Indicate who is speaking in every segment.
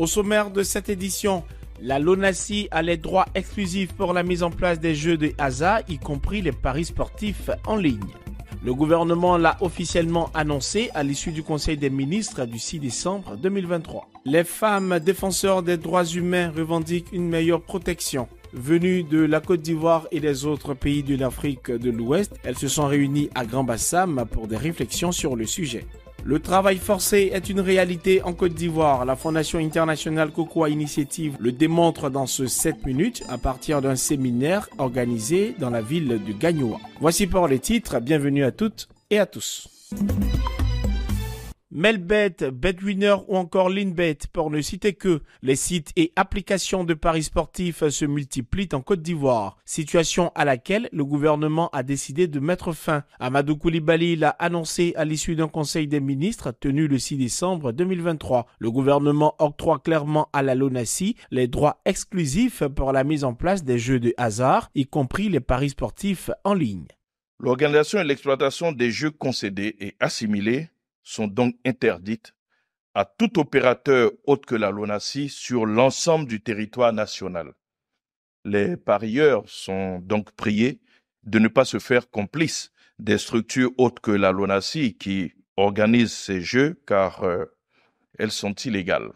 Speaker 1: Au sommaire de cette édition, la LONACI a les droits exclusifs pour la mise en place des jeux de hasard, y compris les paris sportifs en ligne. Le gouvernement l'a officiellement annoncé à l'issue du Conseil des ministres du 6 décembre 2023. Les femmes défenseurs des droits humains revendiquent une meilleure protection. Venues de la Côte d'Ivoire et des autres pays de l'Afrique de l'Ouest, elles se sont réunies à Grand-Bassam pour des réflexions sur le sujet. Le travail forcé est une réalité en Côte d'Ivoire. La Fondation internationale Cocoa Initiative le démontre dans ce 7 minutes à partir d'un séminaire organisé dans la ville de Gagnoua. Voici pour les titres. Bienvenue à toutes et à tous. Melbet, Betwinner ou encore Linbet pour ne citer que. Les sites et applications de paris sportifs se multiplient en Côte d'Ivoire, situation à laquelle le gouvernement a décidé de mettre fin. Amadou Koulibaly l'a annoncé à l'issue d'un conseil des ministres tenu le 6 décembre 2023. Le gouvernement octroie clairement à la LONASI les droits exclusifs pour la mise en place des jeux de hasard, y compris les paris sportifs en ligne. L'organisation et l'exploitation des jeux concédés et assimilés sont donc interdites à tout opérateur autre que la LONACI sur l'ensemble du territoire national. Les parieurs sont donc priés de ne pas se faire complices des structures autres que la LONACI qui organisent ces jeux car euh, elles sont illégales.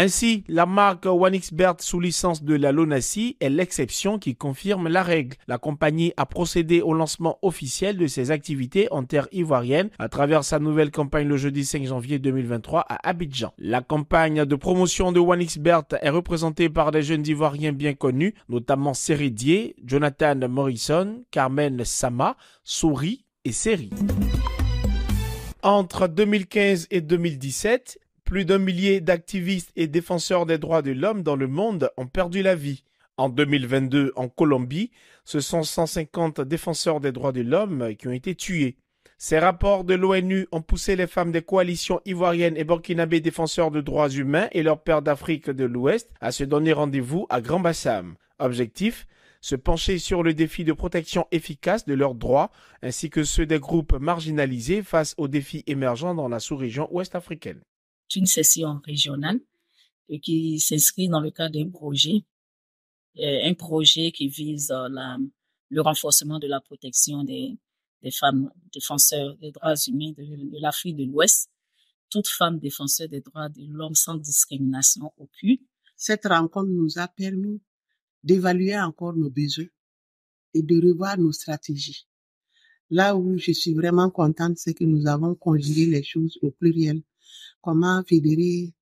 Speaker 1: Ainsi, la marque OneXbert sous licence de la Lonasi est l'exception qui confirme la règle. La compagnie a procédé au lancement officiel de ses activités en terre ivoirienne à travers sa nouvelle campagne le jeudi 5 janvier 2023 à Abidjan. La campagne de promotion de OneXbert est représentée par des jeunes ivoiriens bien connus, notamment Seridier, Jonathan Morrison, Carmen Sama, Souris et Seri. Entre 2015 et 2017, plus d'un millier d'activistes et défenseurs des droits de l'homme dans le monde ont perdu la vie. En 2022, en Colombie, ce sont 150 défenseurs des droits de l'homme qui ont été tués. Ces rapports de l'ONU ont poussé les femmes des coalitions ivoiriennes et burkinabées défenseurs de droits humains et leurs pères d'Afrique de l'Ouest à se donner rendez-vous à Grand Bassam. Objectif se pencher sur le défi de protection efficace de leurs droits ainsi que ceux des groupes marginalisés face aux défis émergents dans la sous-région ouest africaine une session régionale qui s'inscrit dans le cadre d'un projet, euh, un projet qui vise euh, le renforcement de la protection des, femmes défenseurs des droits humains de, l'Afrique de l'Ouest, Toutes femmes défenseurs des droits de l'homme sans discrimination aucune. Cette rencontre nous a permis d'évaluer encore nos besoins et de revoir nos stratégies. Là où je suis vraiment contente, c'est que nous avons conjugué les choses au pluriel comment fédérer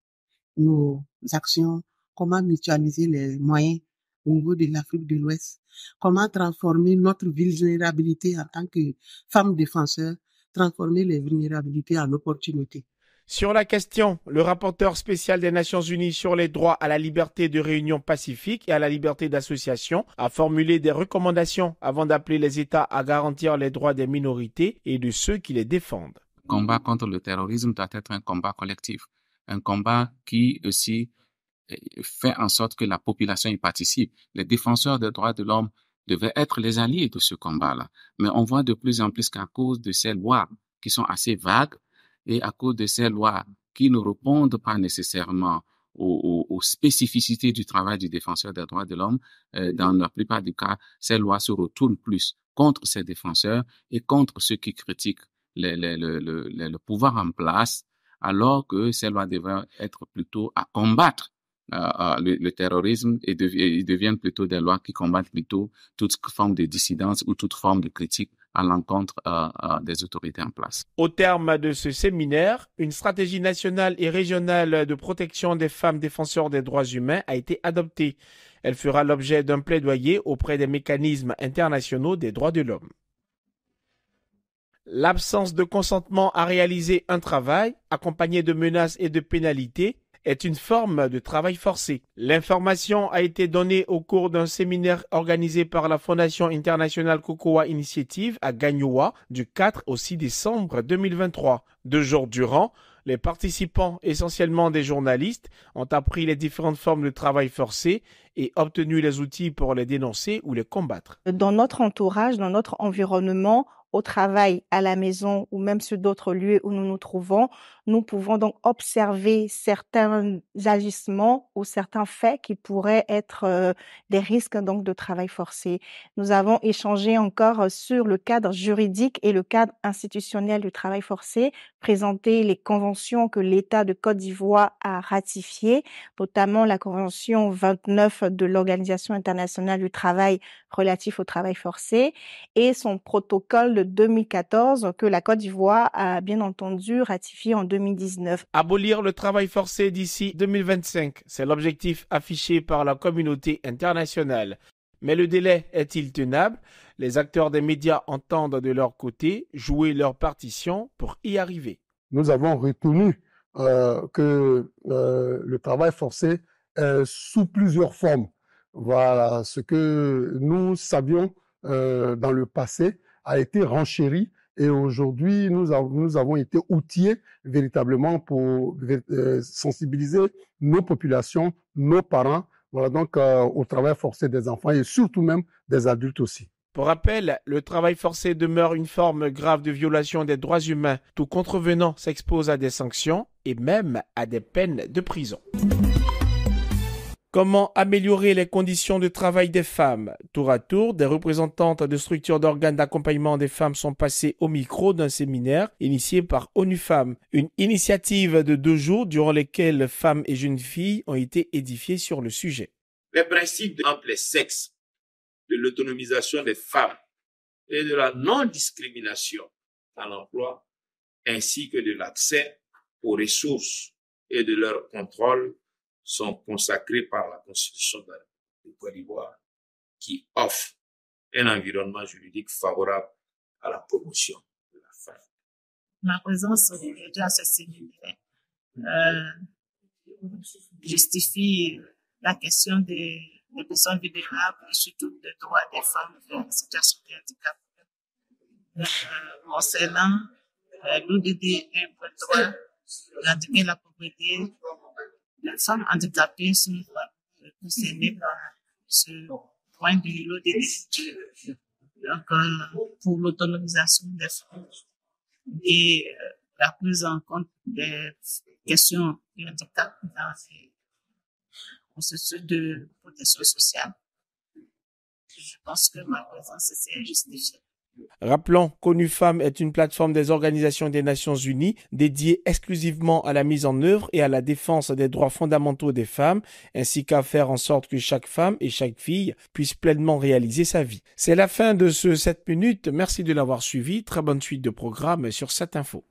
Speaker 1: nos actions, comment mutualiser les moyens au niveau de l'Afrique de l'Ouest, comment transformer notre vulnérabilité en tant que femme défenseur, transformer les vulnérabilités en opportunités. Sur la question, le rapporteur spécial des Nations Unies sur les droits à la liberté de réunion pacifique et à la liberté d'association a formulé des recommandations avant d'appeler les États à garantir les droits des minorités et de ceux qui les défendent combat contre le terrorisme doit être un combat collectif, un combat qui aussi euh, fait en sorte que la population y participe. Les défenseurs des droits de l'homme devaient être les alliés de ce combat-là. Mais on voit de plus en plus qu'à cause de ces lois qui sont assez vagues et à cause de ces lois qui ne répondent pas nécessairement aux, spécificités du travail du défenseur des droits de l'homme, euh, dans la plupart des cas, ces lois se retournent plus contre ces défenseurs et contre ceux qui critiquent le, pouvoir en place, alors que ces lois devraient être plutôt à combattre euh, euh, le, terrorisme et, deviennent plutôt des lois qui combattent plutôt toute forme de dissidence ou toute forme de critique à l'encontre euh, des autorités en place. Au terme de ce séminaire, une stratégie nationale et régionale de protection des femmes défenseurs des droits humains a été adoptée. Elle fera l'objet d'un plaidoyer auprès des mécanismes internationaux des droits de l'homme. L'absence de consentement à réaliser un travail, accompagné de menaces et de pénalités, est une forme de travail forcé. L'information a été donnée au cours d'un séminaire organisé par la Fondation internationale Cocoa Initiative à Gagnoa du 4 au 6 décembre 2023. Deux jours durant, les participants, essentiellement des journalistes, ont appris les différentes formes de travail forcé et obtenu les outils pour les dénoncer ou les combattre. Dans notre entourage, dans notre environnement, au travail, à la maison ou même sur d'autres lieux où nous nous trouvons, nous pouvons donc observer certains agissements ou certains faits qui pourraient être euh, des risques donc de travail forcé. Nous avons échangé encore euh, sur le cadre juridique et le cadre institutionnel du travail forcé, présenté les conventions que l'État de Côte d'Ivoire a ratifiées, notamment la convention 29 de l'Organisation internationale du travail relatif au travail forcé et son protocole de 2014 que la Côte d'Ivoire a bien entendu ratifié en 2019. Abolir le travail forcé d'ici 2025, c'est l'objectif affiché par la communauté internationale. Mais le délai est-il tenable Les acteurs des médias entendent de leur côté jouer leur partition pour y arriver. Nous avons retenu euh, que euh, le travail forcé est sous plusieurs formes. Voilà ce que nous savions euh, dans le passé a été renchéri et aujourd'hui, nous, avons été outillés véritablement pour euh, sensibiliser nos populations, nos parents, voilà donc euh, au travail forcé des enfants et surtout même des adultes aussi. Pour rappel, le travail forcé demeure une forme grave de violation des droits humains. Tout contrevenant s'expose à des sanctions et même à des peines de prison. Comment améliorer les conditions de travail des femmes Tour à tour, des représentantes de structures d'organes d'accompagnement des femmes sont passées au micro d'un séminaire initié par ONU Femmes, une initiative de deux jours durant lesquelles femmes et jeunes filles ont été édifiées sur le sujet. Les principes de les sexes, de l'autonomisation des femmes et de la non-discrimination à l'emploi, ainsi que de l'accès aux ressources et de leur contrôle sont consacrés par la Constitution de la Côte d'Ivoire, qui offre un environnement juridique favorable à la promotion de la femme. Ma présence aujourd'hui à ce séminaire euh, justifie la question des, personnes vulnérables et surtout des droits des femmes en situation de handicap. Euh, mon Célan, euh, l'ODD est un droit d'endiguer la propriété femmes handicapées sont concernées par ce point de vue Donc, euh, euh, pour l'autonomisation des femmes et euh, la prise en compte des questions du handicap dans les processus de protection sociale. Je pense que ma présence est justifiée. Rappelons qu'ONU Femmes est une plateforme des organisations des Nations Unies dédiée exclusivement à la mise en œuvre et à la défense des droits fondamentaux des femmes, ainsi qu'à faire en sorte que chaque femme et chaque fille puisse pleinement réaliser sa vie. C'est la fin de ce 7 minutes. Merci de l'avoir suivi. Très bonne suite de programme sur cette info.